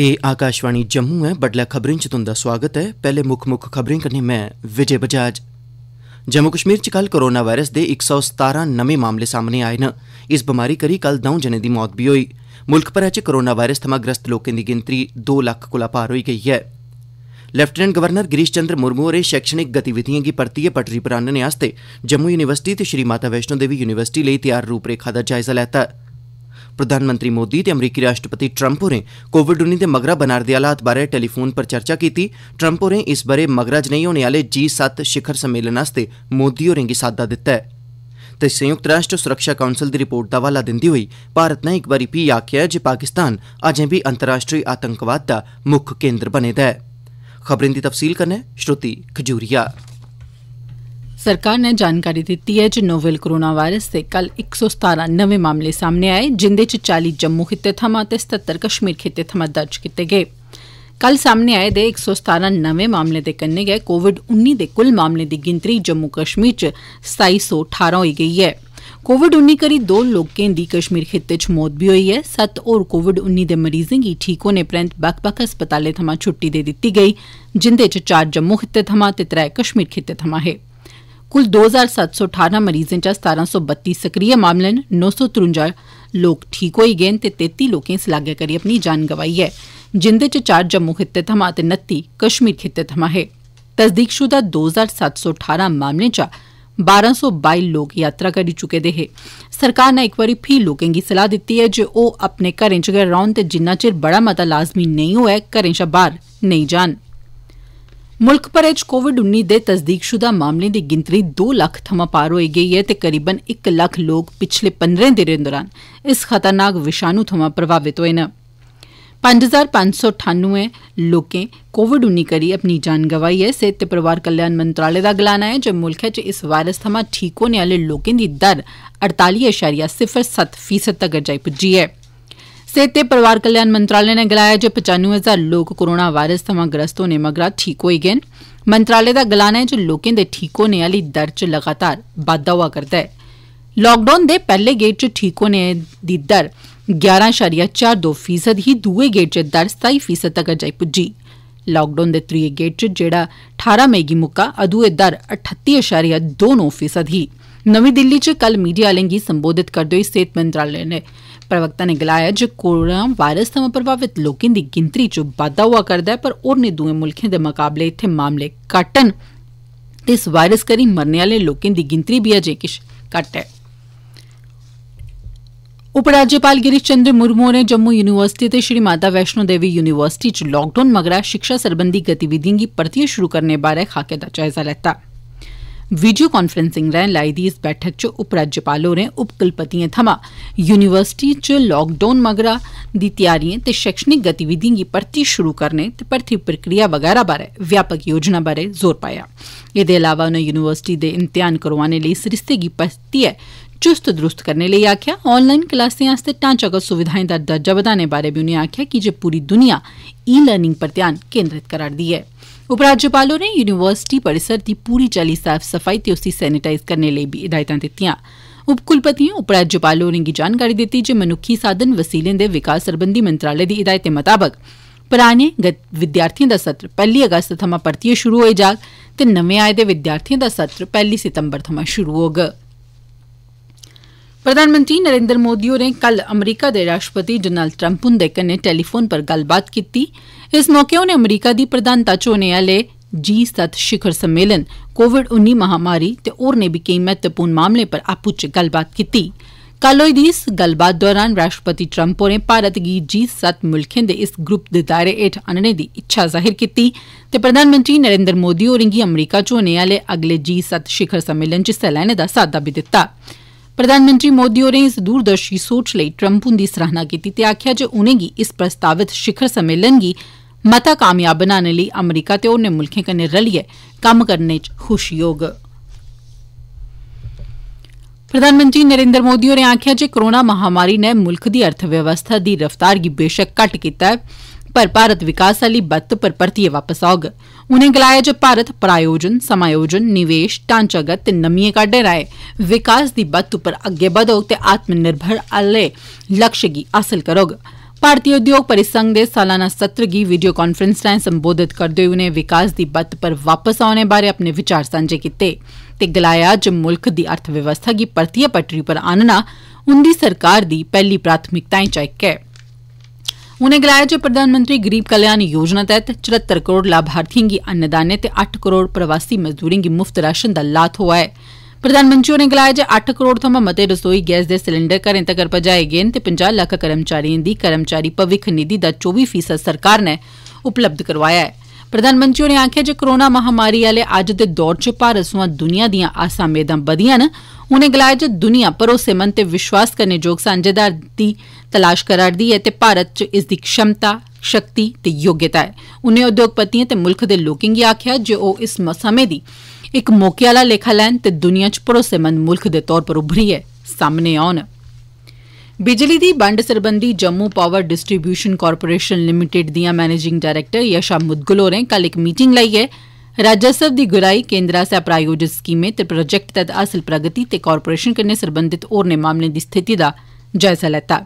एह् आकाशवाणी जम्मू ऐ बड्डलै खबरें च तुंदा सोआगत ऐ पैहले मुक्ख मुक्ख खबरें कन्नै में विजय बजाज जम्मू कश्मीर च कल कोरोना वायरस दे इक सौ सतारां नमें मामले सामने आए न इस बमारी करी कल दौं जने दी मौत बी होई मुल्ख भरै च कोरोना वायरस थमां ग्रस्त लोकें दी गिनतरी दो लक्ख कोला पार होई गेई ऐ लेफ्टिनेंट गवर्नर गिरीश चंद्र मुर्मू होरें शैक्षणिक गतिविधिएं गी परतियै पटरी पर आह्नने आस्तै जम्मू यूनिवर्सिटी ते श्री माता वैष्णो देवी यूनिवर्सिटी लेई तैयार रूपरेखा दा जायजा लैता ऐ प्रधानमंत्री मोदी ते अमरीकी राष्ट्रपति ट्रंप होरें कोविड उन्नी दे मगरा बना'रदे हालात बारै टेलीफोन पर चर्चा कीती ट्रंप होरें इस ब'रे मगरा जनेई होने आह्ले जी सत्त शिखर सम्मेलन आस्तै मोदी होरें गी साद्दा दित्ता ऐ ते संयुक्त राष्ट्र सुरक्षा काउंसल दी रिपोर्ट दा हवाला दिंदे होई भारत ने इक बारी फ्ही आखेआ ऐ जे पाकिस्तान अजें बी अंतर्राष्ट्री आतंकवाद दा मुक्ख केन्द्र बने दा ऐ खबरें दी तफसील कन्नै श्रुति खजूरिया सरकार ने जानकारी दित्ती ऐ जे नोवेल कोरोना वायरस से कल इक सौ सतारां नमें मामले सामने आए जिन्दे च चाली जम्मू खित्ते थमां ते सतहत्तर कश्मीर खित्ते थमां दर्ज कीते गे कल सामने आए दे इक सौ सतारां नमें मामलें दे कन्ने गै कोविड उन्नी दे कुल मामले दी गिनतरी जम्मू कश्मीर च सताई सौ ठारां होई गई ऐ कोविड उन्नी करी दो लोकें दी कश्मीर खित्ते च मौत भी होई है सत्त होर कोविड उन्नी दे मरीजें गी ठीक होने परैंत बक्ख बक्ख अस्पतालें थमां छुट्टी दे दित्ती गई जिन्दे च चार जम्मू खित्ते थमां ते त्रै कश्मीर खित्ते थमां हे कुल दो हजार सत्त सौ अठारह मरीजें चा सतारां सौ बत्ती सक्रिय मामले न नौ सौ त्रुंजा लोक ठीक होई गए ते तेती लोकें इस करी अपनी जान गवाई है जिंदे च चार जम्मू खित्ते थमां ते नत्ती कश्मीर खित्ते थमां है तस्दीकशुदा दो हजार सत्त सौ अठारह मामले चा बारां सौ बई लोग यात्रा करी चुके दे हे सरकार ने एक बारी फिर लोकें की सलाह दी है जे ओह् अपने घरें च गै रौन ते जिन्ना चिर बड़ा मता लाजमी नहीं होए घरें शा बाहर नहीं जान ਮੁਲਕ ਭਰ ਵਿੱਚ ਕੋਵਿਡ-19 ਦੇ ਤਸਦੀਕਸ਼ੁਦਾ ਮਾਮਲੇ ਦੀ ਗਿਣਤੀ 2 ਲੱਖ ਥਮਾ ਪਾਰ ਹੋਈ ਗਈ ਹੈ ਤੇ ਕਰੀਬਨ 1 ਲੱਖ ਲੋਕ ਪਿਛਲੇ 15 ਦਿਨਾਂ ਦੌਰਾਨ ਇਸ ਖਤਰਨਾਕ ਵਿਸ਼ਾਣੂ ਥਮਾ ਪ੍ਰਭਾਵਿਤ ਹੋਏ ਨੇ 5598 ਲੋਕੇ ਕੋਵਿਡ-19 ਕਰੀ ਆਪਣੀ ਜਾਨ ਗਵਾਈ ਹੈ ਸਿਹਤ ਤੇ ਪਰਿਵਾਰ ਕਲਿਆਣ ਮੰਤਰਾਲੇ ਦਾ ਗਲਾਨਾ ਹੈ ਜੇ ਮੁਲਕ ਵਿੱਚ ਇਸ ਵਾਇਰਸ ਥਮਾ ਠੀਕ ਹੋਣ ਵਾਲੇ ਲੋਕਾਂ ਦੀ ਦਰ 48.07% ਤੱਕ ਜਾਈ ਪੁੱਜੀ ਹੈ सेहत ते परिवार कल्याण मंत्रालय ने गलाया ऐ जे पचानवे हजार लोक कोरोना वायरस थमां ग्रस्त होने मगरा ठीक होई गे मंत्रालय दा गलाना है जे लोकें दे ठीक होने आली दर च लगातार बाद्दा होआ करदा ऐ लाकडाउन दे पैहले गेड़ च ठीक होने दी दर ग्यारां इशारिया चार दो फीसद ही दुए गेड़ च दर सताई फीसद तगर जाई पुजी लॉकडाउन दे त्रीये गेड़ च जेड़ा ठारां मई गी मुक्का अदूं दर अठत्ती इशारिया दो नौ फीसद ही नमीं दिल्ली च कल मीडिया आलें गी संबोधित करदे होई सेहत मंत्रालय ने प्रवक्ता ने गलाया जे कोरोना वायरस थमां प्रभावित लोकें दी गिनतरी च बाद्दा होआ करदा ऐ पर होरने दुए मुल्खें दे मकाबले इत्थे मामले घट्ट न ते इस वायरस करी मरने आले लोकें दी गिनतरी बी अजें किश घट्ट ऐ उपराज्यपाल गिरीश चंद्र मुर्मू होरें जम्मू यूनिवर्सिटी ते श्री माता वैष्णो देवी यूनिवर्सिटी च लॉकडाउन मगरा शिक्षा सरबंधी गतिविधियें गी परतियै शुरू करने बारै खाके दा जायजा लैत्ता वीडियो कांफ्रैंसिंग राएं लाई दी इस बैठक च उपराज्यपाल होरें उप थमां यूनिवर्सिटी च लाकडाउन मगरा दी त्यारिएं ते शैक्षणिक गतिविधिएं गी परतियै शुरू करने ते भर्थी प्रक्रिया बगैरा बारै व्यापक योजना बारै जोर पाया एह्दे अलावा उनें युनिवर्सिटी दे इम्तिहान करोआने लेई सरिस्ते गी परतियै चुस्त दुरुस्त करने लेई आक्खेआ ऑनलाईन क्लासें आस्तै ढांचागत सुविधाएं दा दर्जा बधाने बारै बी उनें आक्खेआ जे पूरी दुनिया ई लर्निंग पर ध्यान केन्द्रित करा'रदी ऐं उप राज्यपाल होरें युनिवर्सिटी परिसर दी पूरी चाल्ली साफ सफाई ते उसी सैनिटाइज करने लेई बी हिदायतां दितियां उप कुलपतिएं उप राज्यपाल होरें गी जानकारी दिती जे मनुक्खी साधन वसीलें दे विकास सरबंधी मंत्रालय दी हिदायतें मताबक पराने विद्यार्थिएं दा सत्र पैहली अगस्त थमां परतियै शुरु होई जाग ते नमें आए दे विद्यार्थिएं दा सत्र पैहली सितम्बर थमां शुरु होग प्रधानमंत्री नरेन्द्र मोदी होरें कल अमरीका दे राष्ट्रपति डोनाल्ड ट्रंप हुन्दे कन्नै टेलीफोन पर गल्लबात कीती इस मौके उनें अमरीका दी प्रधानता च होने आले जी सत्त शिखर सम्मेलन कोविड उन्नी महामारी ते होरने बी केई महत्वपूर्ण मामलें पर आपू च गल्लबात कीती कल होई दी इस गल्लबात दौरान राष्ट्रपति ट्रंप होरें भारत गी जी सत्त मुल्खें दे इस ग्रुप दे दायरे हेठ आनने दी इच्छा जाहिर कीती ते प्रधानमंत्री नरेन्द्र मोदी होरें गी अमरीका च होने आले अगले जी सत्त शिखर सम्मेलन च हिस्सा लैने दा साद्दा बी दित्ता प्रधानमंत्री मोदी होरें इस दूरदर्शी सोच लेई ट्रम्प हुन्दी सराहना कीती ते आक्खेआ जे उनेंगी इस प्रस्तावित शिखर सम्मेलन गी मता कामयाब बनाने लेई अमरीका ते होरने मुल्खें कन्नै रलियै कम्म करने च खुशी होग प्रधानमंत्री नरेन्द्र मोदी होरें आक्खेआ जे कोरोना महामारी ने मुल्ख दी अर्थव्यवस्था दी रफ्तार गी बेशक घट्ट कीता ऐ पर भारत विकास आली बत्त पर परतियै वापस औग उनें गलाया जे भारत प्रायोजन समायोजन निवेश ढांचागत ते नमिएं काहडें राएं विकास दी बत्त उप्पर अग्गै बधोग ते आत्मनिर्भर आले लक्ष्य गी हासल करोग भारतीय उद्योग परिसंघ दे सालाना सत्र गी वीडियो कांफ्रैंस राएं संबोधित करदे होई उनें विकास दी बत्त पर वापस औने बारे अपने विचार सांझे कीते ते गलाया जे मुल्ख दी अर्थव्यवस्था गी परतियै पटरी पर आनना उन्दी सरकार दी पहली प्राथमिकताएं चा इक है उनें गलाया जे प्रधानमंत्री गरीब कल्याण योजना तैहत चरहत्तर करोड़ लाभार्थिएं गी अन्नदाने ते अट्ठ करोड़ प्रवासी मजदूरें गी मुफ्त राशन दा लाह थ्होआ ऐ प्रधानमंत्री होरें गलाया जे अट्ठ करोड़ थमां मते रसोई गैस दे सलैंडर घरें तगर पजाए गे न ते पंजा लक्ख कर्मचारिएं दी कर्मचारी भविक्ख निधि दा चौबी फीसद सरकार नै उपलब्ध करोआया ऐ प्रधानमंत्री होरें आक्खेआ जे कोरोना महामारी आले अज्ज दे दौर च भारत सोयां दुनिया दियां आसां मेदां बदियां न उनें गलाया जे दुनिया भरोसेमंद ते विश्वास करने जोग सांझेदारी दी तलाश करा ऐ ते भारत च इसदी क्षमता शक्ति ते योग्यता ऐ उनें उद्योगपतिएं ते मुल्ख दे लोकें गी आक्खेआ जे ओ इस समें गी इक मौके आला लेखा लैन ते दुनिया च भरोसेमंद मुल्ख दे तौर पर उभरियै सामने औन बिजली दी बंड सरबंधी Jammu power distribution corporation limited दियां मैनेजिंग डायरेक्टर यशा मुदगल होरें कल इक मीटिंग लाइयै राजस्व दी गुराई केन्द्र आसेआ प्रायोजित स्कीमें ते प्रोजेक्ट तैह्त हासल प्रगति ते कारपोरेशन कन्नै सरबंधत होरनें मामलें दी स्थिति दा जायजा लैता जायजा लैता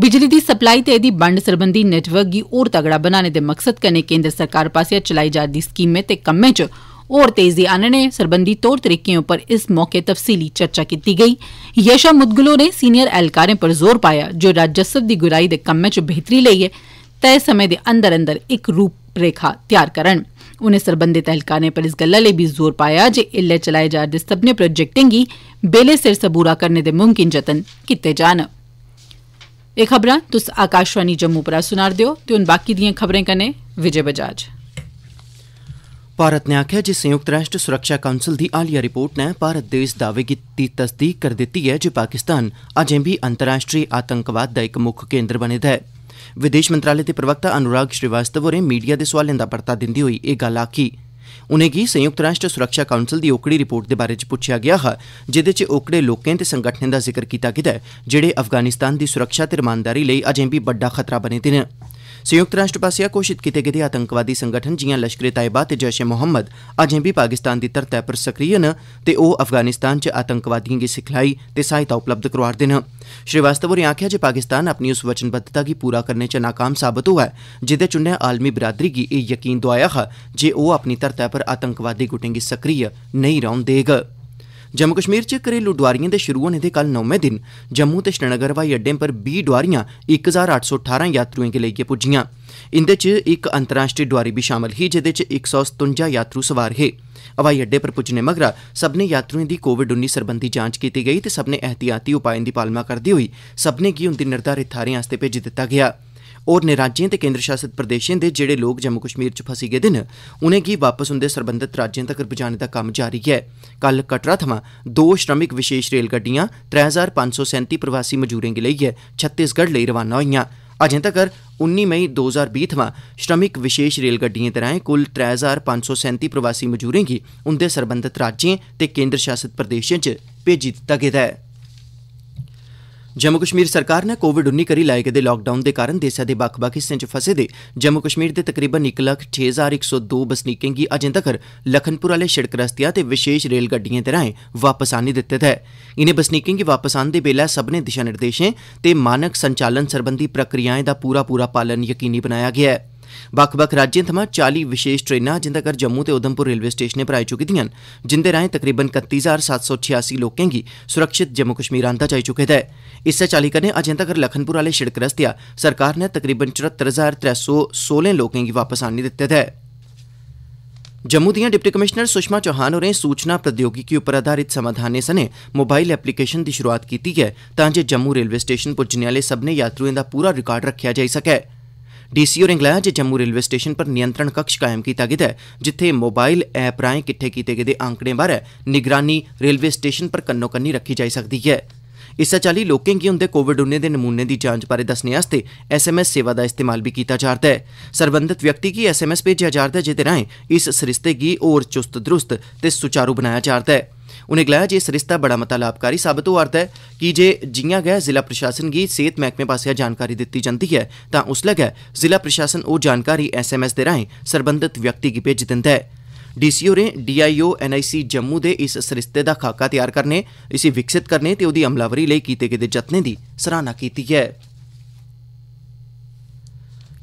बिजली दी सप्लाई ते एहदी बंड सरबंधी नेटवर्क गी होर तगड़ा बनाने दे मकसद कन्नै केंद्र सरकार पास्सेआ चलाई जा'रदी स्कीमें ते कम्में च होर तेजी आनने सरबंधी तौर तरीकें उप्पर इस मौके तफसीली चर्चा कीती गई यशा मुदगल होरें सीनियर ऐह्लकारें पर जोर पाया जो राजस्व दी गुराई दे कम्मै च बेह्तरी लेइयै तय समय दे अंदर अंदर इक रूपरेखा तैयार करन उनें सरबंधित ऐह्लकारें पर इस गल्ला लेई भी जोर पाया जे ऐल्लै चलाए जा'रदे सब्मनें प्रोजेक्टें गी बेले सिर सबूरा करने दे मुमकिन जतन कीते जान एह् खबरां तुस आकाशवाणी जम्मू परा सुना'रदे ओ ते हुन बाकी दिएं खबरें कन्नै विजय बजाज भारत ने आखेआ ऐ जे संयुक्त राष्ट्र सुरक्षा काउंसल दी हालिया रिपोर्ट नै भारत दे इस दावे दी तस्दीक करी दित्ती ऐ जे पाकिस्तान अजें बी अंतर्राष्ट्री आतंकवाद दा इक मुक्ख केन्द्र बने दा ऐ विदेश मंत्रालय दे प्रवक्ता अनुराग श्रीवास्तव होरें मीडिया दे सोआलें दा परता दिंदे होई एह गल्ल आखी ऐ उनेंगी संयुक्त राष्ट्र सुरक्षा काउंसल दी ओकड़ी रिपोर्ट दे बारै च पुच्छेआ गेआ हा जेहदे च ओकड़े लोकें ते संगठनें दा जिक्र कीता गेदा ऐ जेहड़े अफगानिस्तान दी सुरक्षा ते रमानदारी लेई अजें बी बड्डा खतरा बने दे हे संयुक्त राष्ट्र पास्सेआ घोषित कीते गेदे आतंकवादी संगठन जिआं लश्करे तैयबा ते जैश ए मोहम्मद अजें बी पाकिस्तान दी धरतै पर सक्रिय न ते ओह् अफगानिस्तान च आतंकवादिएं गी सिखलाई ते सहायता उपलब्ध करोआ'रदे न श्रीवास्तव होरें आखेआ जे पाकिस्तान अपनी उस वचनबद्धता गी पूरा करने च नाकाम साबत होआ ऐ जेह्दे च उन्नै आलमी बिरादरी गी एह् यकीन दोआया हा जे ओह् अपनी धरतै पर आतंकवादी गुटें गी सक्रिय नहीं रौह्न देगा जम्मू कश्मीर च घरेलू डोआरिएं दे शुरू होने दे कल नौमें दिन जम्मू ते श्रीनगर हवाई अड्डें पर बीह् डोआरियां इक हजार अट्ठ सौ ठारां यात्रुएं गी लेइयै पुज्जिआं इंदे च इक अंतर्राश्ट्री डोआरी बी शामल ही जेह्दे च इक सौ सतुंजा यात्रु सवार हे हवाई अड्डे पर पुज्जने मगरा सब्मनें यात्रुएं दी कोविड उन्नी सरबंधी जांच कीती गेई ते सब्मनें एहतियाती उपाएं दी पालमा करदे होई सब्मनें गी उंदी निर्धारित थाहरें आस्तै भेजी दित्ता गेआ ऐ होरनें राज्यें ते केन्द्र शासित प्रदेशें दे जेहड़े लोक जम्मू कश्मीर च फसी गेदे न उनें'गी वापस उंदे सरबंधत राज्यें तक्कर पुजाने दा कम्म जारी ऐ कल कटड़ा थमां दो श्रमिक विशेष रेलगड्डियां त्रै हजार पंज सौ सैंती प्रवासी मजूरें गी लेइयै छत्तीसगढ़ लेई रवाना होईआं अजें तक्कर उन्नी मई दो हजार बीह् थमां श्रमिक विशेष रेलगड्डिएं दे राएं कुल त्रै हजार पंज सौ सैंती प्रवासी मजूरें गी उंदे सरबंधत राज्यें ते केन्द्र शासित प्रदेशें च भेजी दित्ता गेदा ऐ जम्मू कश्मीर सरकार नै कोविड करी लाए गेदे लाकडाउन दे कारण देसै दे बक्ख बक्ख हिस्सें च फसे दे जम्मू कश्मीर दे तकरीबन इक लक्ख छे हजार इक सौ दो बसनीकें गी अजें तक्कर लखनपुर आह्ले सिड़क रस्तेया ते विशेष रेलगड्डिएं दे राएं वापस आह्न्नी दित्ते दा ऐ इनें बसनीकें गी वापस आह्न्दे बेल्लै सब्भनें दिशा निर्देशें ते मानक संचालन सरबंधी प्रक्रियाएं दा पूरा पूरा पालन यकीनी बनाया गेआ ऐ बक्ख बक्ख राज्यें थमां चाली विशेष ट्रेनां अजें तक्कर जम्मू ते उधमपुर रेलवे स्टेशनें पर आई चुकी दियां न जिंदे राएं तकरीबन कत्ती हजार सत्त सौ छियासी लोकें गी सुरक्षित जम्मू कश्मीर आंदा जाई चुके दा ऐ इस्सै चाल्ली कन्नै अजें तक्कर लखनपुर आह्ले शिड़क रस्तेआ सरकार नै तकरीबन चरहत्तर हजार त्रै सौ सोलह लोकें गी वापस आनी दित्ते दा ऐ जम्मू दिआं डिप्टी कमिशनर सुषमा चौहान होरें सूचना प्रौद्योगिकी उप्पर आधारित समाधानें सने मोबाइल एप्लीकेशन दी शुरुआत कीती ऐ तांजे जम्मू रेलवे स्टेशन पुज्जने आह्ले सब्मनें यात्रुएं दा पूरा रिकार्ड रक्खेआ जाई सकै डीसी होरें गलाया जे जम्मू रेलवे स्टेशन पर नियंत्रण कक्ष कायम कीता गेदा ऐ जित्थें मोबाइल ऐप राएं किट्ठे कीते गेदे आंकड़ें बारै निगरानी रेलवे स्टेशन पर कन्नो कन्नी रखी जाई सकदी ऐ इस्सै चाल्ली लोकें गी उंदे कोविड दे नमूने दी जांच बारै दस्सने आस्तै एसएमएस सेवा दा इस्तेमाल बी कीता जा'रदा ऐ सरबंधत व्यक्ति गी एसएमएस भेजेआ जा'रदा ऐ जेह्दे राएं इस सरिस्ते गी होर चुस्त दुरुस्त ते सुचारू बनाया जा'रदा ऐ उनें गलाया जे इस सरिस्ता बड़ा मता लाभकारी साबत होआ'रदा ऐ जे जियां गै जिला प्रशासन गी सेहत मैह्कमे पास्सेआ जानकारी दित्ती जंदी ऐ तां उसलै गै जिला प्रशासन ओह् जानकारी एसएमएस दे राएं सरबंधत व्यक्ति गी भेजी दिंदा ऐ डीसी होरें डीआईओ एनआईसी जम्मू दे इस सरिस्ते दा खाका तैयार करने इसी विकसित करने ते ओह्दी अमलावरी लेई कीते गेदे जतनें दी सराहना कीती ऐ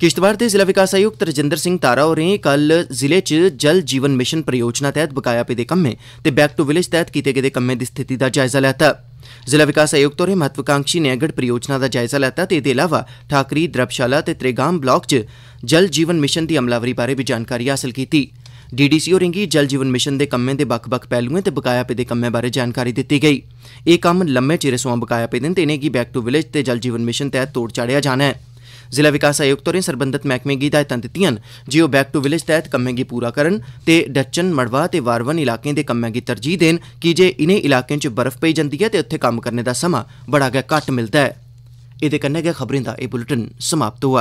किश्तवाड़ दे जिला विकास आयुक्त रजिंदर सिंह तारा होरें कल जिले च जल जीवन मिशन परियोजना तैह्त बकाया पेदे कम्में ते बैक टू विलेज तैह्त कीते गेदे कम्में दी स्थिति दा जायजा लैता जिला विकास आयुक्त होरें महत्वाकांक्षी नयगढ़ परियोजना दा जायजा लैता ते एह्दे अलावा ठाकरी द्रबशाला ते त्रेगाम ब्लाक च जल जीवन मिशन दी अमलावरी बारै बी जानकारी हासल कीती डीडीसी होरें गी जल जीवन मिशन दे कम्में दे बक्ख बक्ख पैह्लुएं ते बकाया पेदे कम्में बारै जानकारी दित्ती गेई एह् कम्म लम्मे चिरे सोआं बकाया पेदे न ते इनेंगी बैक टू विलेज ते जल जीवन मिशन तैह्त तोड़ चाढ़ेआ जाना ऐ जिला विकास आयुक्त होरें सरबंधत मैह्कमें गी हिदायतां दित्तिआं न जे ओह् 'बैक टू विलेज' तैह्त कम्में गी पूरा करन ते डचन मड़वाह ते वारवन इलाकें दे कम्मै गी तरजीह देन कीजे इनें इलाकें च बर्फ पेई जंदी ऐ ते उत्थे कम्म करने दा समां बड़ा घट्ट मिलदा ऐ